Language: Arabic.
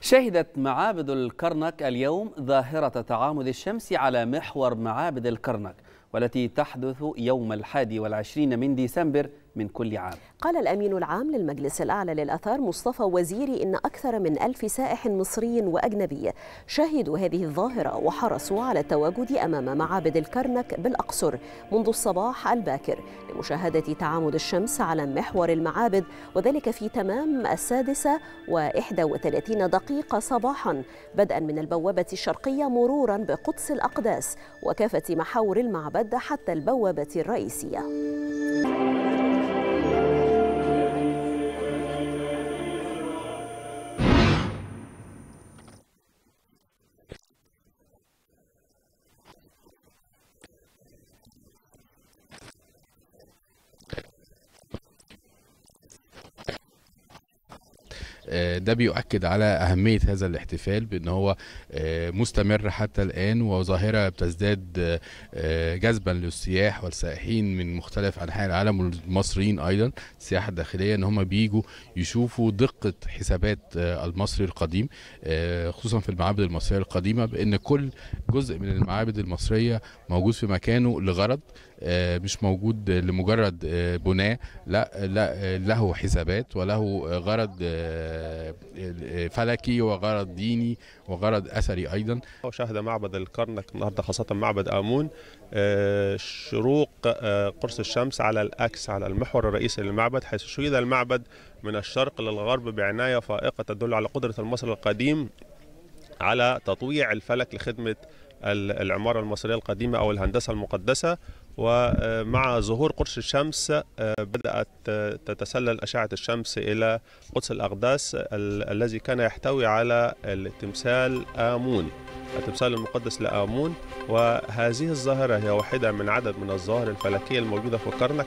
شهدت معابد الكرنك اليوم ظاهرة تعامد الشمس على محور معابد الكرنك والتي تحدث يوم الحادي والعشرين من ديسمبر من كل عام قال الأمين العام للمجلس الأعلى للأثار مصطفى وزيري إن أكثر من ألف سائح مصري وأجنبي شهدوا هذه الظاهرة وحرصوا على التواجد أمام معابد الكرنك بالأقصر منذ الصباح الباكر لمشاهدة تعامد الشمس على محور المعابد وذلك في تمام السادسة وإحدى وثلاثين دقيقة صباحا بدءا من البوابة الشرقية مرورا بقدس الأقداس وكافة محاور المعبد حتى البوابة الرئيسية آه، ده بيؤكد على أهمية هذا الاحتفال بأن هو آه، مستمر حتى الآن وظاهرة بتزداد آه، جذبا للسياح والسائحين من مختلف أنحاء العالم والمصريين أيضا السياحة الداخلية أن هم بيجوا يشوفوا دقة حسابات المصري القديم خصوصا في المعابد المصرية القديمة بأن كل جزء من المعابد المصرية موجود في مكانه لغرض آه، مش موجود لمجرد آه، بناء لا لا آه، له حسابات وله غرض فلكي وغرض ديني وغرض اثري ايضا شهد معبد الكرنك النهارده خاصه معبد امون شروق قرص الشمس على الاكس على المحور الرئيسي للمعبد حيث شيد المعبد من الشرق للغرب بعنايه فائقه تدل على قدره المصري القديم على تطويع الفلك لخدمه العمارة المصرية القديمة أو الهندسة المقدسة ومع ظهور قرص الشمس آه، بدأت آه، تتسلل أشعة الشمس إلى قدس الأقداس الذي كان يحتوي على التمثال آمون التمثال المقدس لآمون وهذه الظاهرة هي واحدة من عدد من الظواهر الفلكية الموجودة في كرنك